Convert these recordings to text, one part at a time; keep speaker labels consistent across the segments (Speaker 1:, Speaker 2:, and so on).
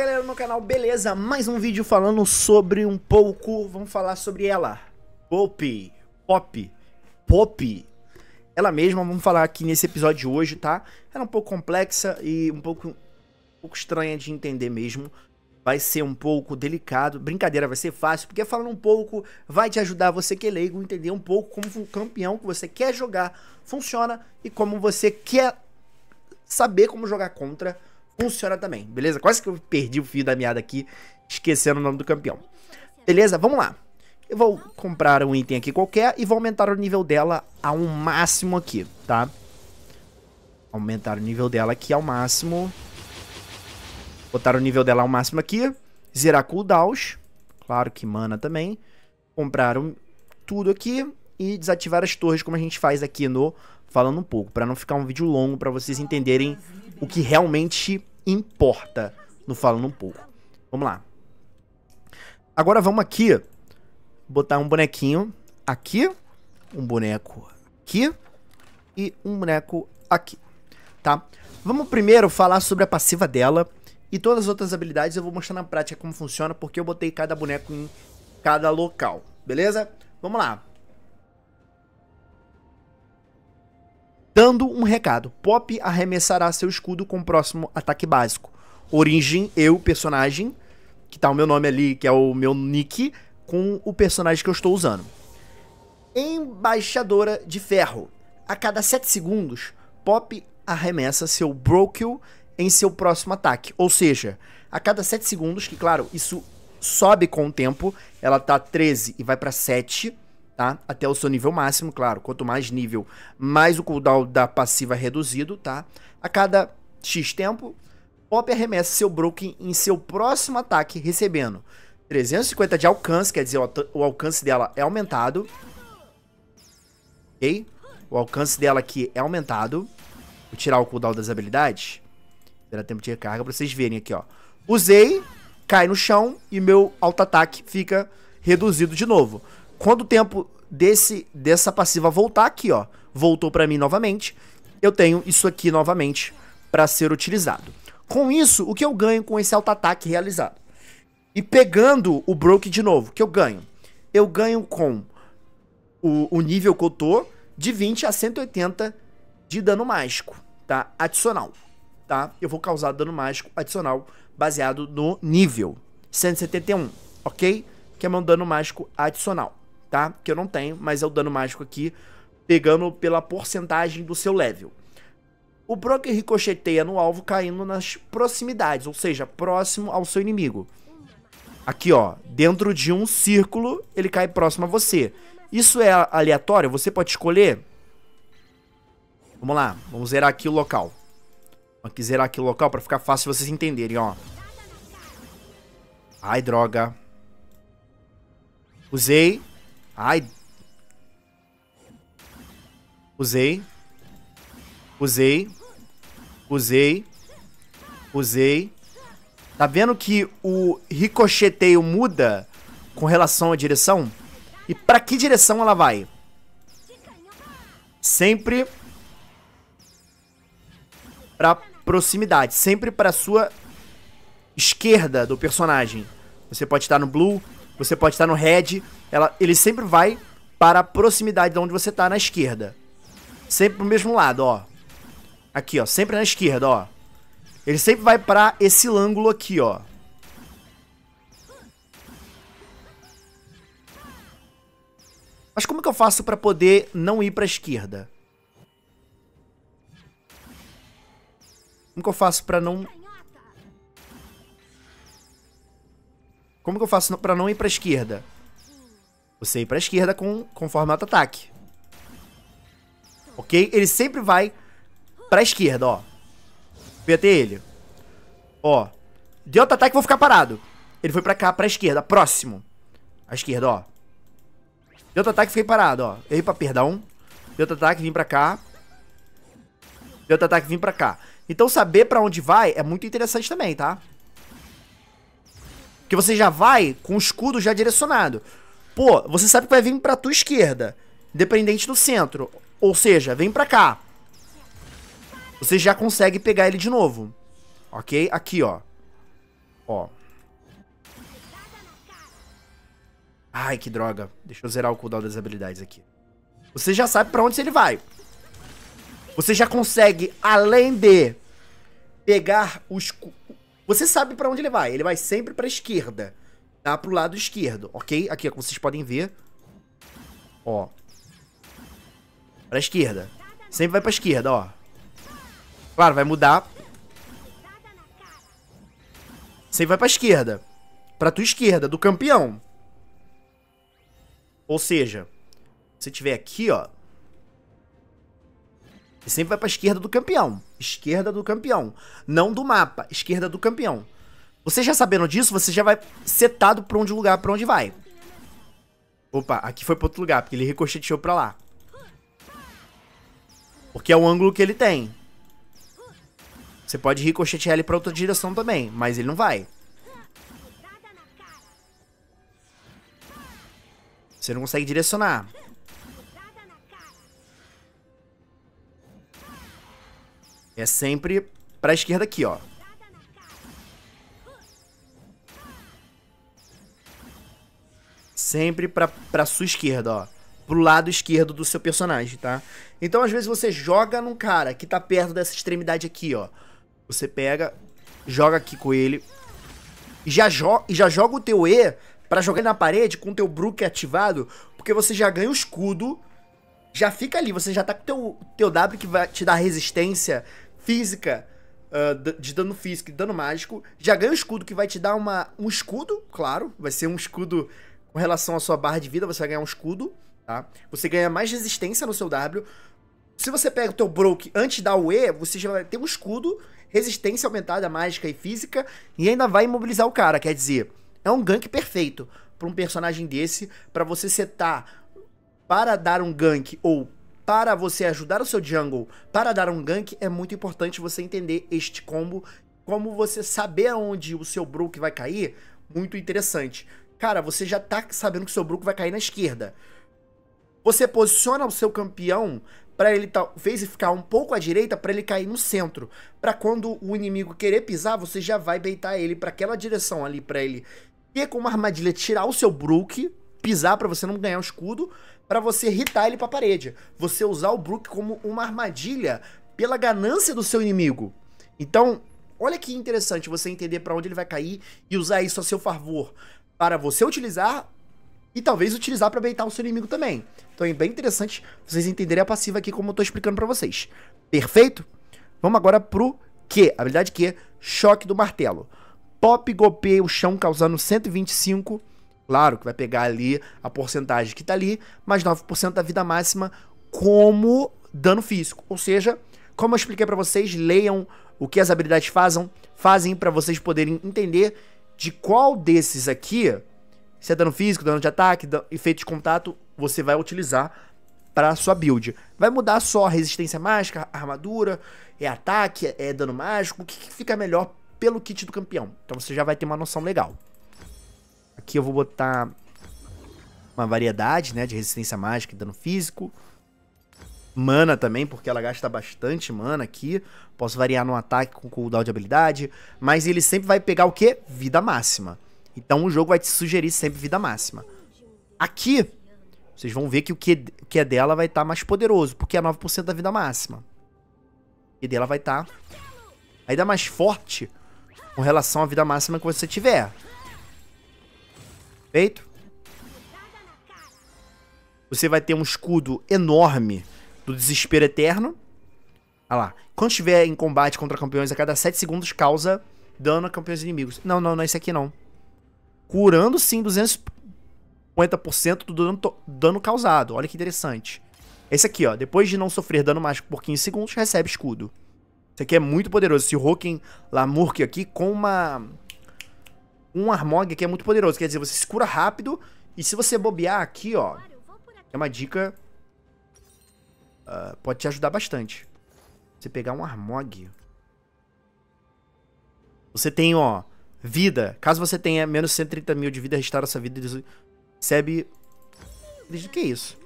Speaker 1: galera no canal, beleza? Mais um vídeo falando sobre um pouco, vamos falar sobre ela. Pop, pop, pop. Ela mesma, vamos falar aqui nesse episódio de hoje, tá? Ela é um pouco complexa e um pouco, um pouco estranha de entender mesmo. Vai ser um pouco delicado, brincadeira, vai ser fácil, porque falando um pouco vai te ajudar você que é leigo entender um pouco como um campeão que você quer jogar funciona e como você quer saber como jogar contra funciona também, beleza? Quase que eu perdi o fio da meada aqui, esquecendo o nome do campeão. Beleza? Vamos lá. Eu vou comprar um item aqui qualquer e vou aumentar o nível dela a um máximo aqui, tá? Aumentar o nível dela aqui ao máximo. Botar o nível dela ao máximo aqui. Zerar cooldowns. Claro que mana também. Comprar um, tudo aqui e desativar as torres como a gente faz aqui no Falando um Pouco. para não ficar um vídeo longo, para vocês entenderem o que realmente importa no Falando um pouco. Vamos lá. Agora vamos aqui botar um bonequinho aqui, um boneco aqui e um boneco aqui, tá? Vamos primeiro falar sobre a passiva dela e todas as outras habilidades eu vou mostrar na prática como funciona porque eu botei cada boneco em cada local, beleza? Vamos lá. Dando um recado, Pop arremessará seu escudo com o próximo ataque básico. Origem, eu, personagem, que tá o meu nome ali, que é o meu nick, com o personagem que eu estou usando. Embaixadora de Ferro. A cada 7 segundos, Pop arremessa seu Brokil em seu próximo ataque. Ou seja, a cada 7 segundos, que claro, isso sobe com o tempo, ela tá 13 e vai para 7 tá? Até o seu nível máximo, claro. Quanto mais nível, mais o cooldown da passiva é reduzido, tá? A cada X tempo, Pop arremessa seu Broken em seu próximo ataque, recebendo 350 de alcance, quer dizer, o alcance dela é aumentado. Ok? O alcance dela aqui é aumentado. Vou tirar o cooldown das habilidades. Terá tempo de recarga pra vocês verem aqui, ó. Usei, cai no chão e meu auto-ataque fica reduzido de novo. Quando o tempo desse, dessa passiva voltar aqui, ó, voltou para mim novamente, eu tenho isso aqui novamente para ser utilizado. Com isso, o que eu ganho com esse auto-ataque realizado? E pegando o Broke de novo, que eu ganho? Eu ganho com o, o nível que eu tô de 20 a 180 de dano mágico, tá? Adicional, tá? Eu vou causar dano mágico adicional baseado no nível 171, ok? Que é meu dano mágico adicional tá? Que eu não tenho, mas é o dano mágico aqui, pegando pela porcentagem do seu level. O Broker ricocheteia no alvo caindo nas proximidades, ou seja, próximo ao seu inimigo. Aqui, ó, dentro de um círculo, ele cai próximo a você. Isso é aleatório? Você pode escolher? Vamos lá, vamos zerar aqui o local. Vamos aqui zerar aqui o local pra ficar fácil vocês entenderem, ó. Ai, droga. Usei. Ai. Usei. Usei. Usei. Usei. Tá vendo que o ricocheteio muda com relação à direção? E para que direção ela vai? Sempre para proximidade, sempre para sua esquerda do personagem. Você pode estar no blue, você pode estar no head, ela, ele sempre vai para a proximidade de onde você está na esquerda. Sempre pro mesmo lado, ó. Aqui, ó, sempre na esquerda, ó. Ele sempre vai para esse ângulo aqui, ó. Mas como é que eu faço para poder não ir para a esquerda? Como é que eu faço para não Como que eu faço para não ir pra esquerda? Você ir pra esquerda com, com formato ataque Ok? Ele sempre vai pra esquerda, ó. PT ele. Ó. Deu outro ataque vou ficar parado. Ele foi pra cá, pra esquerda, próximo. À esquerda, ó. Deu outro ataque fiquei parado, ó. para perdão. Deu outro ataque vim pra cá. Deu outro ataque vim pra cá. Então saber pra onde vai é muito interessante também, tá? Porque você já vai com o escudo já direcionado. Pô, você sabe que vai vir pra tua esquerda, independente do centro. Ou seja, vem pra cá. Você já consegue pegar ele de novo. Ok? Aqui, ó. Ó. Ai, que droga. Deixa eu zerar o cooldown das habilidades aqui. Você já sabe pra onde ele vai. Você já consegue, além de pegar os, você sabe para onde ele vai. Ele vai sempre pra esquerda. Tá? Pro lado esquerdo, ok? Aqui, ó, como vocês podem ver. Ó. Pra esquerda. Sempre vai pra esquerda, ó. Claro, vai mudar. Sempre vai pra esquerda. Pra tua esquerda, do campeão. Ou seja, se tiver aqui, ó. E sempre vai pra esquerda do campeão. Esquerda do campeão. Não do mapa. Esquerda do campeão. Você já sabendo disso, você já vai setado pra onde lugar, pra onde vai. Opa, aqui foi pra outro lugar, porque ele ricocheteou pra lá. Porque é o ângulo que ele tem. Você pode ricochetear ele pra outra direção também, mas ele não vai. Você não consegue direcionar. É sempre pra esquerda aqui, ó. Sempre pra, pra sua esquerda, ó. Pro lado esquerdo do seu personagem, tá? Então, às vezes, você joga num cara que tá perto dessa extremidade aqui, ó. Você pega, joga aqui com ele. E já, jo e já joga o teu E pra jogar na parede com o teu Brook ativado. Porque você já ganha o escudo já fica ali, você já tá com teu, teu W que vai te dar resistência física uh, de dano físico e dano mágico. Já ganha um escudo que vai te dar uma, um escudo, claro. Vai ser um escudo com relação à sua barra de vida, você vai ganhar um escudo, tá? Você ganha mais resistência no seu W. Se você pega o teu Broke antes da UE, você já vai ter um escudo, resistência aumentada, mágica e física, e ainda vai imobilizar o cara. Quer dizer, é um gank perfeito para um personagem desse, para você setar para dar um gank ou para você ajudar o seu jungle para dar um gank, é muito importante você entender este combo, como você saber onde o seu Brook vai cair, muito interessante. Cara, você já tá sabendo que o seu Brook vai cair na esquerda. Você posiciona o seu campeão para ele talvez ficar um pouco à direita para ele cair no centro, para quando o inimigo querer pisar, você já vai beitar ele para aquela direção ali para ele. E com uma armadilha tirar o seu Brook, pisar para você não ganhar o escudo, para você irritar ele para a parede. Você usar o Brook como uma armadilha pela ganância do seu inimigo. Então, olha que interessante você entender para onde ele vai cair e usar isso a seu favor para você utilizar e talvez utilizar para beitar o seu inimigo também. Então é bem interessante vocês entenderem a passiva aqui como eu tô explicando para vocês. Perfeito? Vamos agora pro Q, habilidade Q, choque do martelo. Pop golpeia o chão causando 125 Claro que vai pegar ali a porcentagem que tá ali, mais 9% da vida máxima como dano físico. Ou seja, como eu expliquei para vocês, leiam o que as habilidades fazem, fazem para vocês poderem entender de qual desses aqui, se é dano físico, dano de ataque, dano, efeito de contato, você vai utilizar para sua build. Vai mudar só resistência mágica, armadura, é ataque, é dano mágico, o que, que fica melhor pelo kit do campeão. Então você já vai ter uma noção legal. Aqui eu vou botar uma variedade, né? De resistência mágica e dano físico. Mana também, porque ela gasta bastante mana aqui. Posso variar no ataque com cooldown de habilidade. Mas ele sempre vai pegar o quê? Vida máxima. Então o jogo vai te sugerir sempre vida máxima. Aqui, vocês vão ver que o que, que é dela vai estar tá mais poderoso, porque é 9% da vida máxima. E dela vai estar tá ainda mais forte com relação à vida máxima que você tiver. Feito? Você vai ter um escudo enorme do desespero eterno. Olha lá. Quando estiver em combate contra campeões, a cada 7 segundos causa dano a campeões inimigos. Não, não, não é esse aqui não. Curando sim 250% do dano, dano causado. Olha que interessante. Esse é aqui, ó. Depois de não sofrer dano mágico por 15 segundos, recebe escudo. Isso aqui é muito poderoso. Esse Hoken Lamurk aqui com uma um Armog aqui é muito poderoso. Quer dizer, você se cura rápido. E se você bobear aqui, ó. É uma dica. Uh, pode te ajudar bastante. Você pegar um Armog. Você tem, ó. Vida. Caso você tenha menos 130 mil de vida, restaura sua vida e recebe. Acredito que é isso.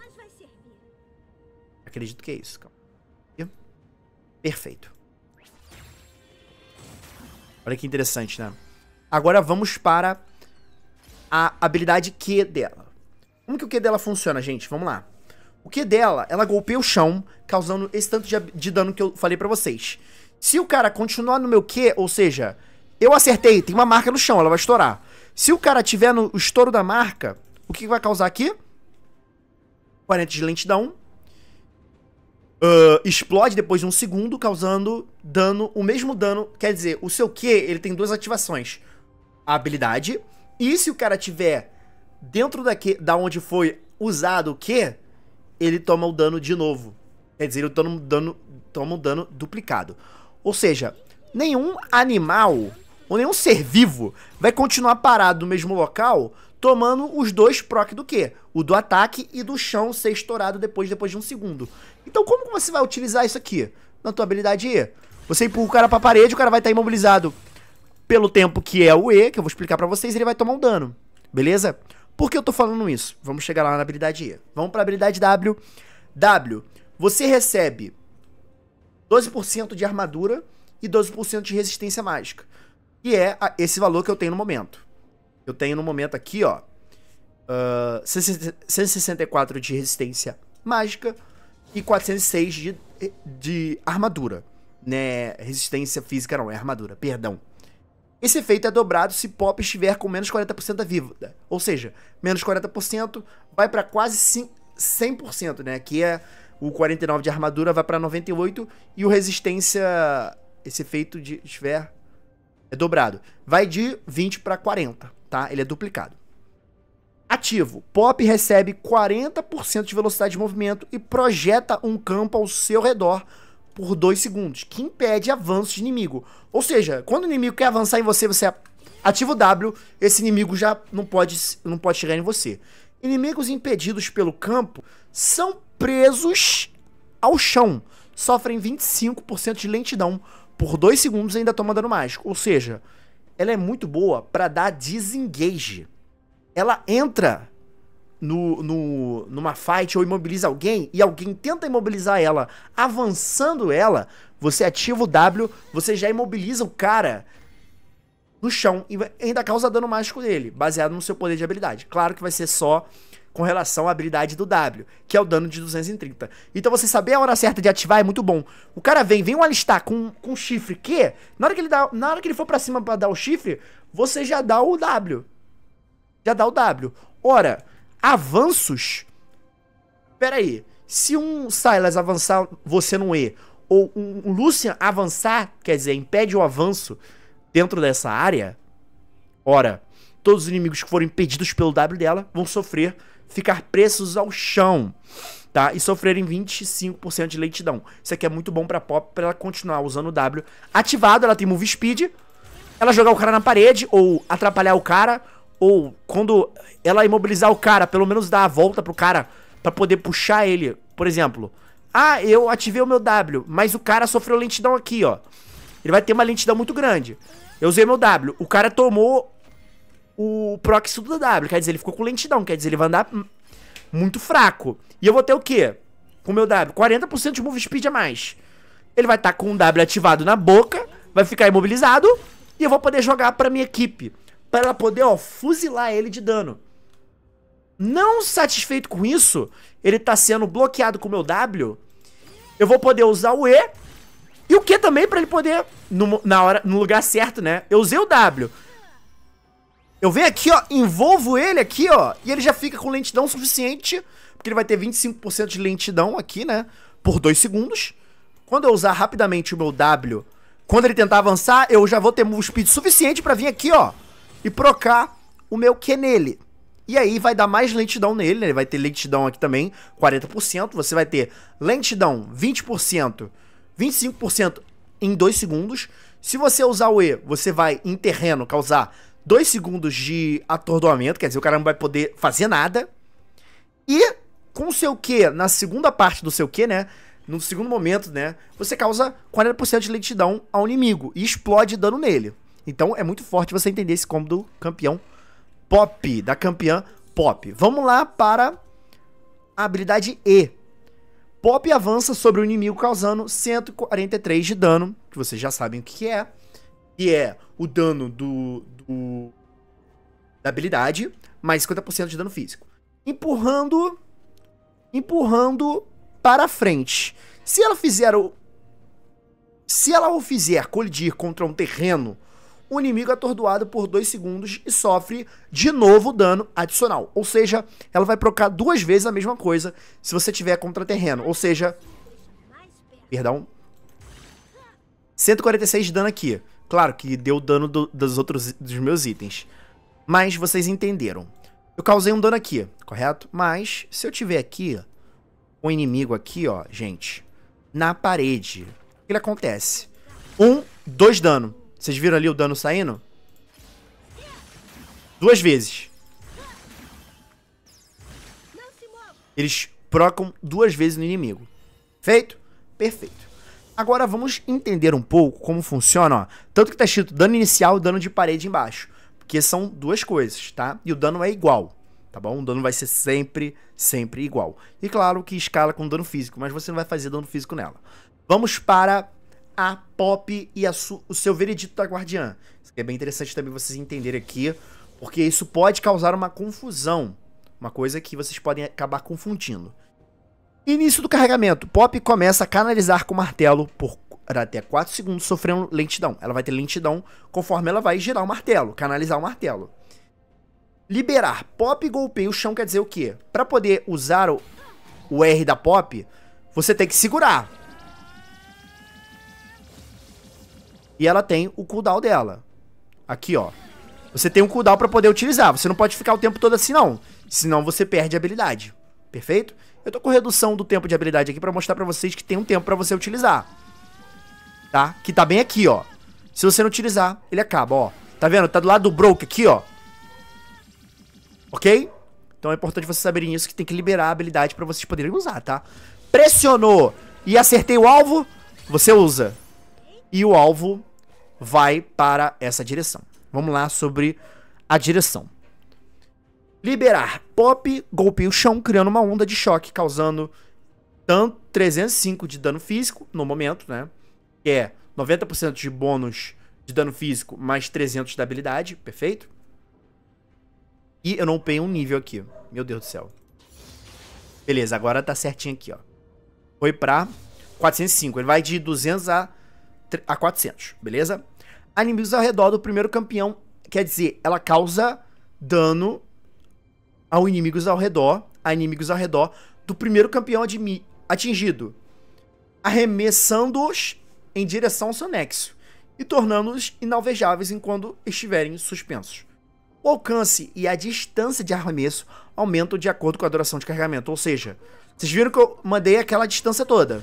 Speaker 1: Acredito que é isso. Calma. Perfeito. Olha que interessante, né? Agora vamos para a habilidade Q dela. Como que o Q dela funciona, gente? Vamos lá. O Q dela, ela golpeia o chão, causando esse tanto de, de dano que eu falei pra vocês. Se o cara continuar no meu Q, ou seja, eu acertei, tem uma marca no chão, ela vai estourar. Se o cara tiver no estouro da marca, o que, que vai causar aqui? 40 de lentidão. Uh, ah, explode depois de um segundo, causando dano, o mesmo dano. Quer dizer, o seu Q, ele tem duas ativações a habilidade. E se o cara tiver dentro daqui, da onde foi usado o Q, ele toma o dano de novo. Quer dizer, ele toma um dano, toma um dano duplicado. Ou seja, nenhum animal ou nenhum ser vivo vai continuar parado no mesmo local tomando os dois proc do que O do ataque e do chão ser estourado depois, depois de um segundo. Então como você vai utilizar isso aqui na tua habilidade E? Você empurra o cara pra parede, o cara vai estar tá imobilizado pelo tempo que é o E, que eu vou explicar para vocês, ele vai tomar um dano. Beleza? Por que eu tô falando isso? Vamos chegar lá na habilidade E. Vamos pra habilidade W. W, você recebe 12% de armadura e 12% de resistência mágica. E é esse valor que eu tenho no momento. Eu tenho no momento aqui, ó, uh, ah, 164 de resistência mágica e 406 de, de armadura. Né? Resistência física não, é armadura, perdão. Esse efeito é dobrado se pop estiver com menos 40% da vida. Ou seja, menos 40% vai para quase 100%, né? Aqui é o 49 de armadura vai para 98 e o resistência esse efeito de estiver é dobrado. Vai de 20 para 40, tá? Ele é duplicado. Ativo. Pop recebe 40% de velocidade de movimento e projeta um campo ao seu redor por 2 segundos, que impede avanço de inimigo. Ou seja, quando o inimigo quer avançar em você, você ativa o W, esse inimigo já não pode, não pode chegar em você. Inimigos impedidos pelo campo são presos ao chão, sofrem 25% de lentidão por 2 segundos e ainda toma dano mágico. Ou seja, ela é muito boa para dar disengage. Ela entra no, no, numa fight ou imobiliza alguém e alguém tenta imobilizar ela avançando ela, você ativa o W, você já imobiliza o cara no chão e ainda causa dano mágico dele, baseado no seu poder de habilidade. Claro que vai ser só com relação à habilidade do W, que é o dano de 230. Então você saber a hora certa de ativar é muito bom. O cara vem, vem um alistar com, com chifre que, na hora que ele dá, na hora que ele for para cima para dar o chifre, você já dá o W. Já dá o W. Ora, avanços. Pera aí, se um Silas avançar você não é. ou um Lucian avançar, quer dizer, impede o avanço dentro dessa área, ora, todos os inimigos que foram impedidos pelo W dela vão sofrer, ficar presos ao chão, tá? E sofrerem 25% de lentidão. Isso aqui é muito bom pra Pop, pra ela continuar usando o W ativado, ela tem move speed, ela jogar o cara na parede, ou atrapalhar o cara, ou quando ela imobilizar o cara, pelo menos dar a volta pro cara para poder puxar ele. Por exemplo, ah, eu ativei o meu W, mas o cara sofreu lentidão aqui, ó. Ele vai ter uma lentidão muito grande. Eu usei meu W, o cara tomou o proxy do W, quer dizer, ele ficou com lentidão, quer dizer, ele vai andar muito fraco. E eu vou ter o quê? Com o meu W, 40% de move speed a mais. Ele vai estar tá com o W ativado na boca, vai ficar imobilizado e eu vou poder jogar pra minha equipe para ela poder, ó, fuzilar ele de dano. Não satisfeito com isso, ele tá sendo bloqueado com o meu W. Eu vou poder usar o E e o Q também para ele poder, no, na hora, no lugar certo, né? Eu usei o W. Eu venho aqui, ó, envolvo ele aqui, ó, e ele já fica com lentidão suficiente, porque ele vai ter 25% de lentidão aqui, né, por 2 segundos. Quando eu usar rapidamente o meu W, quando ele tentar avançar, eu já vou ter move speed suficiente pra vir aqui, ó, e procar o meu Q nele. E aí vai dar mais lentidão nele, né? Ele vai ter lentidão aqui também, 40%. Você vai ter lentidão 20%, 25% em 2 segundos. Se você usar o E, você vai em terreno causar 2 segundos de atordoamento, quer dizer, o cara não vai poder fazer nada. E com o seu Q, na segunda parte do seu Q, né? No segundo momento, né? Você causa 40% de lentidão ao inimigo e explode dano nele. Então é muito forte você entender esse combo do campeão pop, da campeã pop. Vamos lá para a habilidade E. Pop avança sobre o inimigo causando 143 de dano, que vocês já sabem o que é, que é o dano do, do da habilidade, mais 50% de dano físico. Empurrando, empurrando para frente. Se ela fizer o, se ela o fizer colidir contra um terreno o inimigo é atordoado por 2 segundos e sofre de novo dano adicional. Ou seja, ela vai procar duas vezes a mesma coisa se você tiver contra terreno. Ou seja, perdão, 146 de dano aqui. Claro que deu dano do, dos outros dos meus itens. Mas vocês entenderam. Eu causei um dano aqui, correto? Mas se eu tiver aqui um inimigo aqui, ó, gente, na parede, o que ele acontece? Um, dois dano. Vocês viram ali o dano saindo? Duas vezes. Eles procam duas vezes no inimigo. Feito? Perfeito. Agora vamos entender um pouco como funciona, ó. Tanto que tá escrito dano inicial e dano de parede embaixo. Porque são duas coisas, tá? E o dano é igual, tá bom? O dano vai ser sempre, sempre igual. E claro que escala com dano físico, mas você não vai fazer dano físico nela. Vamos para a Pop e a o seu veredito da Guardiã. Isso é bem interessante também vocês entenderem aqui, porque isso pode causar uma confusão, uma coisa que vocês podem acabar confundindo. Início do carregamento. Pop começa a canalizar com o martelo por até 4 segundos, sofrendo lentidão. Ela vai ter lentidão conforme ela vai girar o martelo, canalizar o martelo. Liberar Pop golpeia o chão quer dizer o quê? Para poder usar o, o R da Pop, você tem que segurar. E ela tem o cooldown dela. Aqui, ó. Você tem um cooldown pra poder utilizar. Você não pode ficar o tempo todo assim, não. Senão você perde a habilidade. Perfeito? Eu tô com redução do tempo de habilidade aqui pra mostrar pra vocês que tem um tempo pra você utilizar. Tá? Que tá bem aqui, ó. Se você não utilizar, ele acaba, ó. Tá vendo? Tá do lado do Broke aqui, ó. Ok? Então é importante vocês saberem isso, que tem que liberar a habilidade pra vocês poderem usar, tá? Pressionou e acertei o alvo, você usa e o alvo vai para essa direção. Vamos lá sobre a direção. Liberar. Pop golpeia o chão, criando uma onda de choque, causando tanto 305 de dano físico no momento, né? Que é 90% de bônus de dano físico mais 300 de habilidade, perfeito? E eu não peguei um nível aqui. Meu Deus do céu. Beleza, agora tá certinho aqui, ó. Foi pra 405. Ele vai de 200 a a 400, beleza? A inimigos ao redor do primeiro campeão, quer dizer, ela causa dano ao inimigos ao redor, a inimigos ao redor do primeiro campeão atingido, arremessando-os em direção ao seu nexo e tornando-os inalvejáveis enquanto estiverem suspensos. O alcance e a distância de arremesso aumentam de acordo com a duração de carregamento, ou seja, vocês viram que eu mandei aquela distância toda.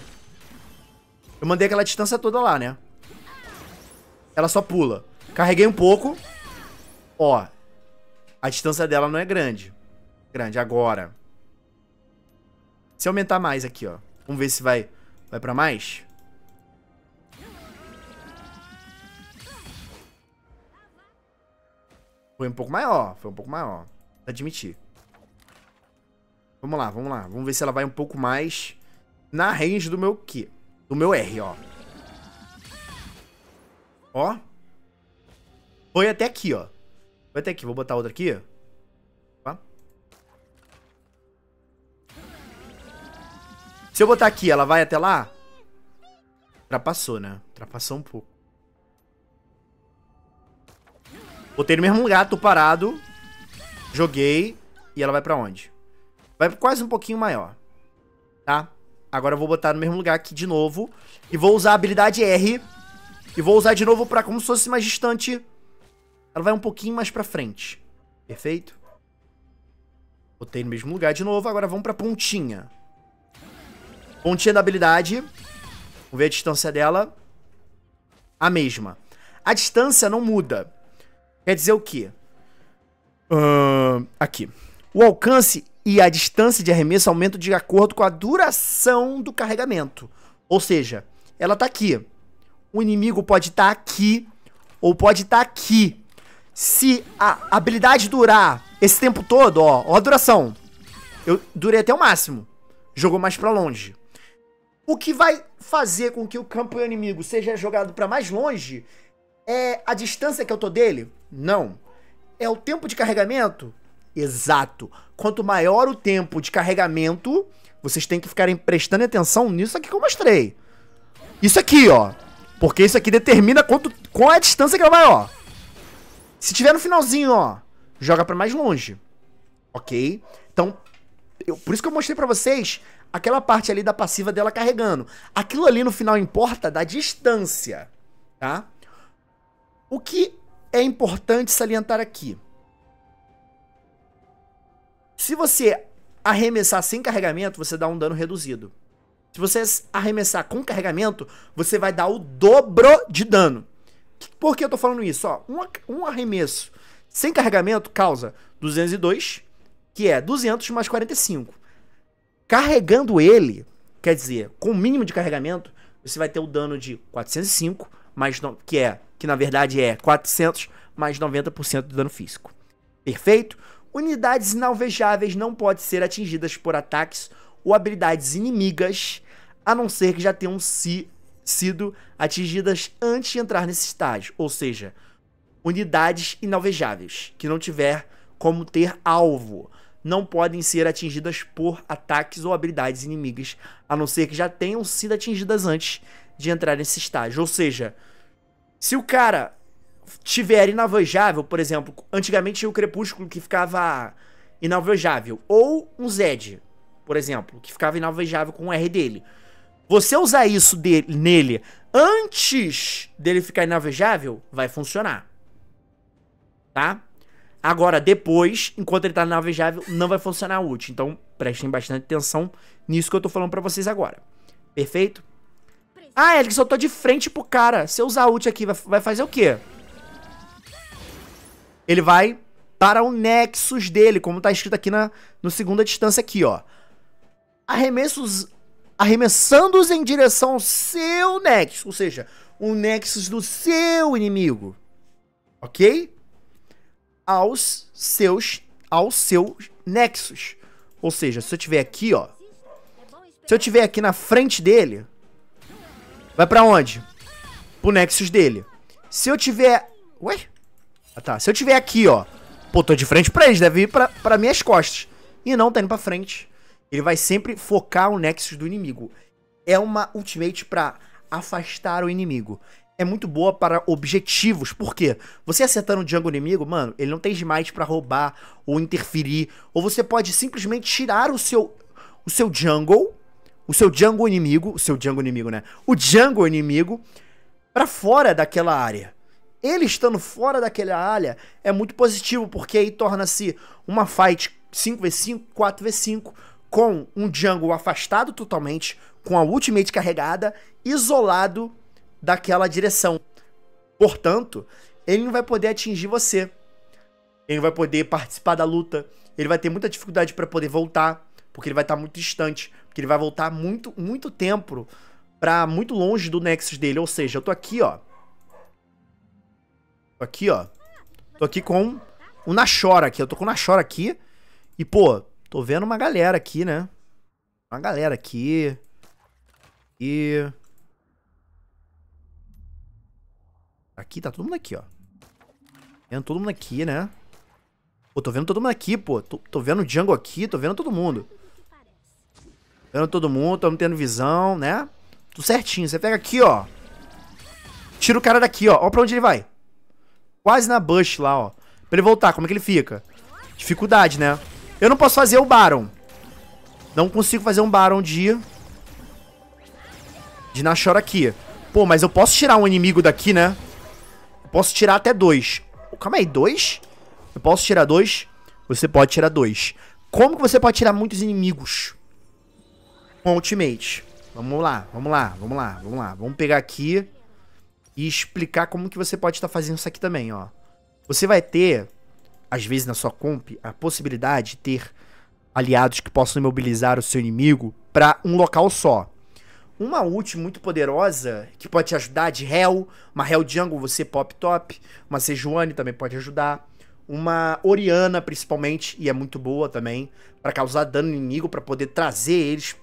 Speaker 1: Eu mandei aquela distância toda lá, né? Ela só pula. Carreguei um pouco. Ó. A distância dela não é grande. Grande. Agora. Se aumentar mais aqui, ó. Vamos ver se vai, vai pra mais. Foi um pouco maior. Foi um pouco maior. Admitir. Vamos lá, vamos lá. Vamos ver se ela vai um pouco mais na range do meu Q do meu R, ó. Ó. Foi até aqui, ó. Foi até aqui. Vou botar outra aqui, ó. Se eu botar aqui, ela vai até lá? Ultrapassou, né? Ultrapassou um pouco. Botei no mesmo lugar, tô parado. Joguei. E ela vai pra onde? Vai quase um pouquinho maior. Tá? Agora eu vou botar no mesmo lugar aqui de novo. E vou usar a habilidade R. E vou usar de novo pra como se fosse mais distante. Ela vai um pouquinho mais pra frente. Perfeito? Botei no mesmo lugar de novo. Agora vamos pra pontinha. Pontinha da habilidade. Vamos ver a distância dela. A mesma. A distância não muda. Quer dizer o quê? Uh, aqui. O alcance e a distância de arremesso aumenta de acordo com a duração do carregamento. Ou seja, ela está aqui. O inimigo pode estar tá aqui ou pode estar tá aqui. Se a habilidade durar esse tempo todo, ó, ó a duração. Eu durei até o máximo. Jogou mais para longe. O que vai fazer com que o campo inimigo seja jogado para mais longe é a distância que eu tô dele? Não. É o tempo de carregamento Exato. Quanto maior o tempo de carregamento, vocês têm que ficarem prestando atenção nisso aqui que eu mostrei. Isso aqui, ó. Porque isso aqui determina quanto, qual é a distância que ela vai, ó. Se tiver no finalzinho, ó, joga para mais longe. Ok? Então, eu, por isso que eu mostrei para vocês aquela parte ali da passiva dela carregando. Aquilo ali no final importa da distância, tá? O que é importante salientar aqui? Se você arremessar sem carregamento, você dá um dano reduzido. Se você arremessar com carregamento, você vai dar o dobro de dano. Por que eu tô falando isso? Ó, um, um arremesso sem carregamento causa 202, que é 200 mais 45. Carregando ele, quer dizer, com o mínimo de carregamento, você vai ter o dano de 405, mais no, que é que na verdade é 400 mais 90% de dano físico. Perfeito? Unidades inalvejáveis não podem ser atingidas por ataques ou habilidades inimigas, a não ser que já tenham si, sido atingidas antes de entrar nesse estágio, ou seja, unidades inalvejáveis que não tiver como ter alvo não podem ser atingidas por ataques ou habilidades inimigas, a não ser que já tenham sido atingidas antes de entrar nesse estágio. Ou seja, se o cara tiver inavejável, por exemplo, antigamente tinha o Crepúsculo que ficava inavejável, ou um Zed, por exemplo, que ficava inavejável com o R dele. Você usar isso dele, nele antes dele ficar inavejável, vai funcionar. Tá? Agora, depois, enquanto ele tá inavejável, não vai funcionar útil. Então, prestem bastante atenção nisso que eu tô falando pra vocês agora. Perfeito? Ah, ele só de frente pro cara. Se eu usar ult aqui, vai, vai fazer o quê? ele vai para o nexus dele, como está escrito aqui na no segunda distância aqui, ó. Arremessos arremessando-os em direção ao seu nexus, ou seja, o nexus do seu inimigo. OK? Aos seus ao seu nexus. Ou seja, se eu tiver aqui, ó, se eu tiver aqui na frente dele, vai para onde? Pro nexus dele. Se eu tiver, ué? Ah, tá. Se eu tiver aqui, ó. Pô, tô de frente pra eles, deve ir pra, pra minhas costas. E não tá indo pra frente. Ele vai sempre focar o Nexus do inimigo. É uma ultimate pra afastar o inimigo. É muito boa para objetivos. Por quê? Você acertando o jungle inimigo, mano, ele não tem smite para roubar ou interferir. Ou você pode simplesmente tirar o seu, o seu jungle, o seu jungle inimigo, o seu jungle inimigo, né? O jungle inimigo para fora daquela área. Ele estando fora daquela área é muito positivo, porque aí torna-se uma fight 5v5, 4v5, com um jungle afastado totalmente, com a ultimate carregada, isolado daquela direção. Portanto, ele não vai poder atingir você. Ele não vai poder participar da luta. Ele vai ter muita dificuldade para poder voltar, porque ele vai estar tá muito distante, porque ele vai voltar muito, muito tempo para muito longe do nexus dele. Ou seja, eu tô aqui, ó. Tô aqui, ó. Tô aqui com o Nashora aqui. Eu tô com o Nashora aqui. E, pô, tô vendo uma galera aqui, né? Uma galera aqui. E... Aqui tá todo mundo aqui, ó. Vendo todo mundo aqui, né? Pô, tô vendo todo mundo aqui, pô. Tô, tô vendo o Django aqui, tô vendo todo mundo. Vendo todo mundo, tamo tendo visão, né? Tudo certinho. Você pega aqui, ó. Tira o cara daqui, ó. Ó pra onde ele vai. Quase na Bush lá, ó. Pra ele voltar, como é que ele fica? Dificuldade, né? Eu não posso fazer o Baron. Não consigo fazer um Baron de... De Nashor aqui. Pô, mas eu posso tirar um inimigo daqui, né? Eu posso tirar até dois. Calma aí, dois? Eu posso tirar dois? Você pode tirar dois. Como que você pode tirar muitos inimigos? Com Ultimate. Vamos lá, vamos lá, vamos lá, vamos lá. Vamos pegar aqui e explicar como que você pode estar tá fazendo isso aqui também, ó. Você vai ter, às vezes na sua comp, a possibilidade de ter aliados que possam imobilizar o seu inimigo para um local só. Uma ult muito poderosa que pode te ajudar de Hell, uma Hell Jungle você pop top, uma Sejuani também pode ajudar, uma Oriana principalmente e é muito boa também para causar dano no inimigo para poder trazer eles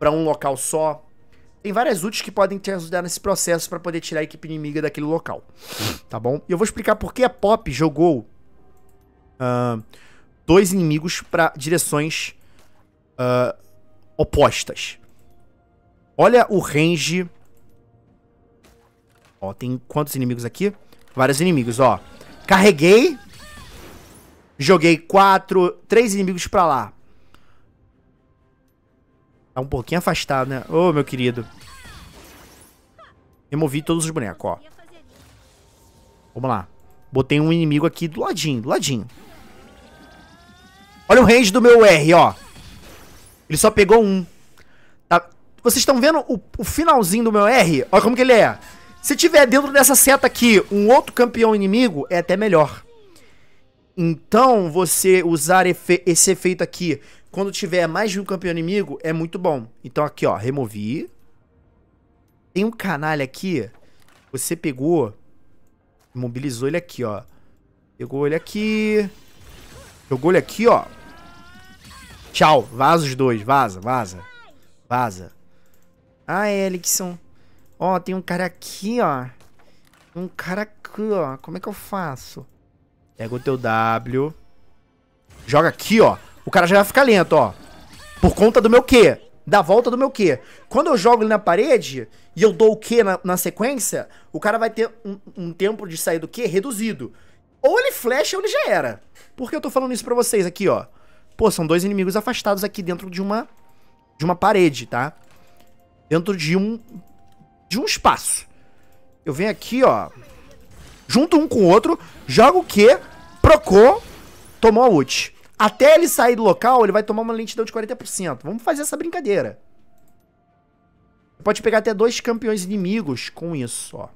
Speaker 1: para um local só tem várias ults que podem te ajudar nesse processo para poder tirar a equipe inimiga daquele local, tá bom? E eu vou explicar por que a Pop jogou uh, dois inimigos para direções uh, opostas. Olha o range... Ó, tem quantos inimigos aqui? Vários inimigos, ó. Carreguei, joguei quatro, três inimigos pra lá. Tá um pouquinho afastado, né? Ô, oh, meu querido. Removi todos os bonecos, ó. Vamos lá. Botei um inimigo aqui do ladinho, do ladinho. Olha o range do meu R, ó. Ele só pegou um. Tá? Vocês estão vendo o, o finalzinho do meu R? Olha como que ele é. Se tiver dentro dessa seta aqui um outro campeão inimigo, é até melhor. Então, você usar efe esse efeito aqui quando tiver mais de um campeão inimigo, é muito bom. Então aqui, ó, removi. Tem um canalha aqui. Você pegou. Mobilizou ele aqui, ó. Pegou ele aqui. Jogou ele aqui, ó. Tchau. Vaza os dois. Vaza, vaza. Vaza. Ah, é, Elixon. Ó, tem um cara aqui, ó. Um cara aqui, ó. Como é que eu faço? Pega o teu W. Joga aqui, ó. O cara já vai ficar lento, ó. Por conta do meu Q. Da volta do meu Q. Quando eu jogo ele na parede e eu dou o Q na, na sequência, o cara vai ter um, um, tempo de sair do Q reduzido. Ou ele flecha ou ele já era. Por que eu tô falando isso pra vocês aqui, ó? Pô, são dois inimigos afastados aqui dentro de uma... De uma parede, tá? Dentro de um... De um espaço. Eu venho aqui, ó. Junto um com o outro, jogo o Q, procou, tomou a ult. Até ele sair do local, ele vai tomar uma lentidão de 40%. Vamos fazer essa brincadeira. Pode pegar até dois campeões inimigos com isso, ó.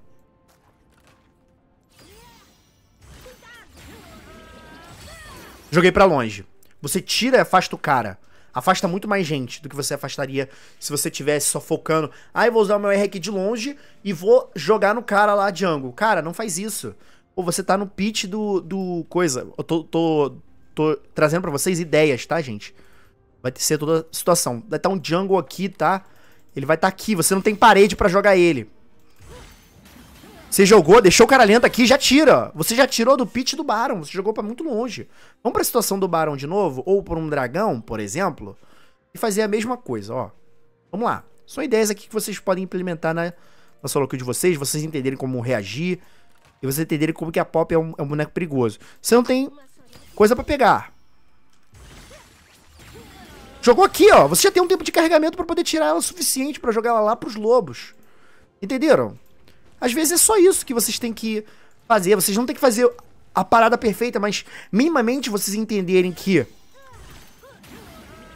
Speaker 1: Joguei pra longe. Você tira e afasta o cara. Afasta muito mais gente do que você afastaria se você tivesse só focando. Ah, eu vou usar o meu R aqui de longe e vou jogar no cara lá de ângulo. Cara, não faz isso. Ou você tá no pitch do, do coisa. Eu tô, tô, tô trazendo para vocês ideias, tá, gente? Vai ser toda a situação. Vai estar tá um jungle aqui, tá? Ele vai estar tá aqui, você não tem parede para jogar ele. Você jogou, deixou o cara lento aqui, já tira. Você já tirou do pit do Baron, você jogou para muito longe. Vamos pra situação do Baron de novo, ou pra um dragão, por exemplo, e fazer a mesma coisa, ó. Vamos lá. São ideias aqui que vocês podem implementar na, na solo kill de vocês, vocês entenderem como reagir, e vocês entenderem como que a Pop é um, é um boneco perigoso. Você não tem Coisa pra pegar. Jogou aqui, ó. Você já tem um tempo de carregamento pra poder tirar ela o suficiente pra jogar ela lá pros lobos. Entenderam? Às vezes é só isso que vocês têm que fazer. Vocês não têm que fazer a parada perfeita, mas minimamente vocês entenderem que...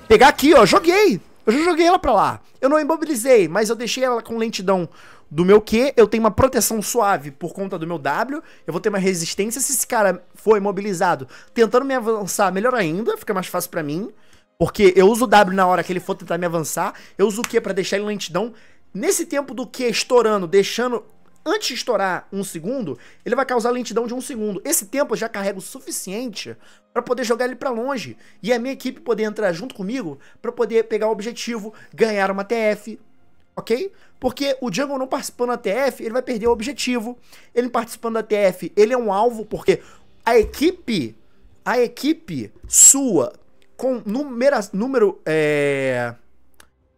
Speaker 1: Pegar aqui, ó. Joguei! Eu já joguei ela pra lá. Eu não imobilizei, mas eu deixei ela com lentidão do meu Q, eu tenho uma proteção suave por conta do meu W, eu vou ter uma resistência se esse cara for imobilizado. Tentando me avançar, melhor ainda, fica mais fácil para mim, porque eu uso o W na hora que ele for tentar me avançar, eu uso o Q para deixar ele lentidão. Nesse tempo do Q estourando, deixando antes de estourar um segundo, ele vai causar lentidão de um segundo. Esse tempo eu já carrego o suficiente para poder jogar ele para longe e a minha equipe poder entrar junto comigo para poder pegar o objetivo, ganhar uma TF, ok? Porque o Jungle não participando da TF, ele vai perder o objetivo. Ele participando da TF, ele é um alvo, porque a equipe, a equipe sua, com numera, número, é...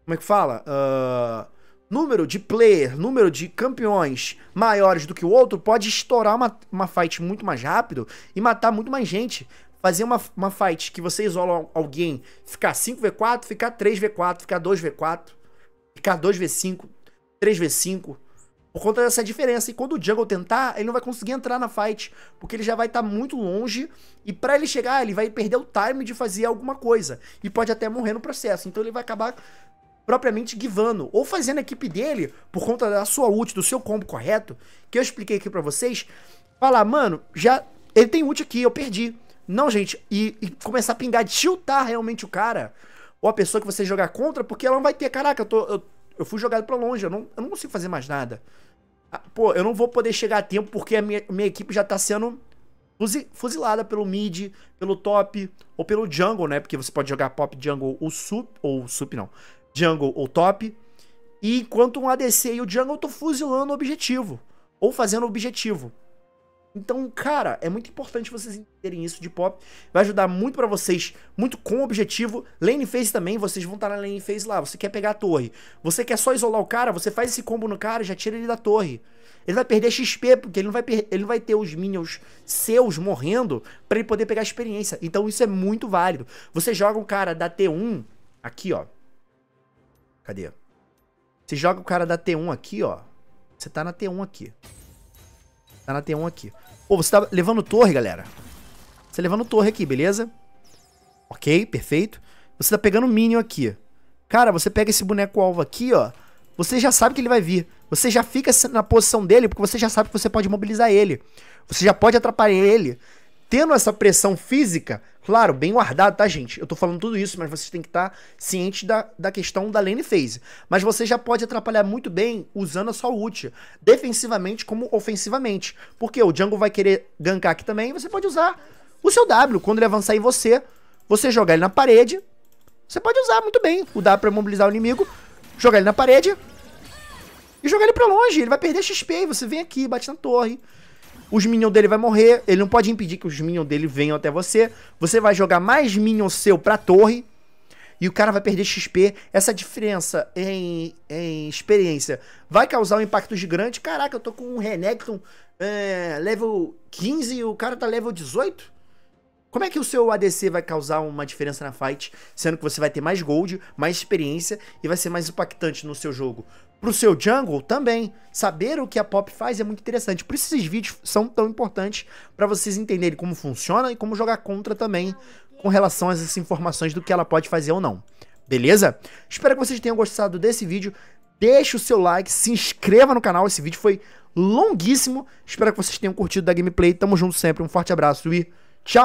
Speaker 1: como é que fala? Uh, número de player, número de campeões maiores do que o outro, pode estourar uma, uma fight muito mais rápido e matar muito mais gente. Fazer uma, uma fight que você isola alguém, ficar 5v4, ficar 3v4, ficar 2v4 ficar 2v5, 3v5. Por conta dessa diferença. E quando o jungle tentar, ele não vai conseguir entrar na fight. Porque ele já vai estar tá muito longe. E para ele chegar, ele vai perder o time de fazer alguma coisa. E pode até morrer no processo. Então ele vai acabar propriamente givando. Ou fazendo a equipe dele, por conta da sua ult, do seu combo correto. Que eu expliquei aqui para vocês. Falar, mano, já ele tem ult aqui, eu perdi. Não, gente, e, e, começar a pingar, tiltar realmente o cara. Ou a pessoa que você jogar contra, porque ela não vai ter. Caraca, eu tô, eu eu fui jogado para longe, eu não, eu não consigo fazer mais nada. Ah, pô, eu não vou poder chegar a tempo porque a minha, minha equipe já tá sendo fuzilada pelo mid, pelo top ou pelo jungle, né? Porque você pode jogar pop jungle ou sup, ou sup não, jungle ou top. E enquanto um ADC e o jungle eu tô fuzilando o objetivo ou fazendo o objetivo. Então, cara, é muito importante vocês entenderem isso de pop. Vai ajudar muito para vocês, muito com objetivo. Lane phase também, vocês vão estar tá na lane phase lá. Você quer pegar a torre. Você quer só isolar o cara, você faz esse combo no cara e já tira ele da torre. Ele vai perder XP, porque ele não vai, ele não vai ter os minions seus morrendo para ele poder pegar experiência. Então isso é muito válido. Você joga o cara da T1 aqui, ó. Cadê? Você joga o cara da T1 aqui, ó. Você tá na T1 aqui. Tá na T1 aqui. Pô, você tá levando torre, galera. Você tá levando torre aqui, beleza? Ok, perfeito. Você tá pegando o minion aqui. Cara, você pega esse boneco alvo aqui, ó. Você já sabe que ele vai vir. Você já fica na posição dele, porque você já sabe que você pode mobilizar ele. Você já pode atrapalhar ele tendo essa pressão física, claro, bem guardado, tá, gente? Eu tô falando tudo isso, mas vocês têm que estar tá cientes da, da questão da lane phase. Mas você já pode atrapalhar muito bem usando a sua ult, defensivamente como ofensivamente. Porque o Django vai querer gankar aqui também, você pode usar o seu W. Quando ele avançar em você, você jogar ele na parede, você pode usar muito bem o W pra mobilizar o inimigo, jogar ele na parede e jogar ele pra longe. Ele vai perder XP e você vem aqui, bate na torre os minions dele vai morrer, ele não pode impedir que os minions dele venham até você. Você vai jogar mais minion seu pra torre e o cara vai perder XP. Essa diferença em, em experiência vai causar um impacto gigante. Caraca, eu tô com um Renekton é, level 15 e o cara tá level 18? Como é que o seu ADC vai causar uma diferença na fight, sendo que você vai ter mais gold, mais experiência e vai ser mais impactante no seu jogo? Pro seu jungle também. Saber o que a pop faz é muito interessante. Por isso esses vídeos são tão importantes para vocês entenderem como funciona e como jogar contra também com relação a essas informações do que ela pode fazer ou não. Beleza? Espero que vocês tenham gostado desse vídeo. Deixe o seu like, se inscreva no canal. Esse vídeo foi longuíssimo. Espero que vocês tenham curtido da gameplay. Tamo junto sempre. Um forte abraço e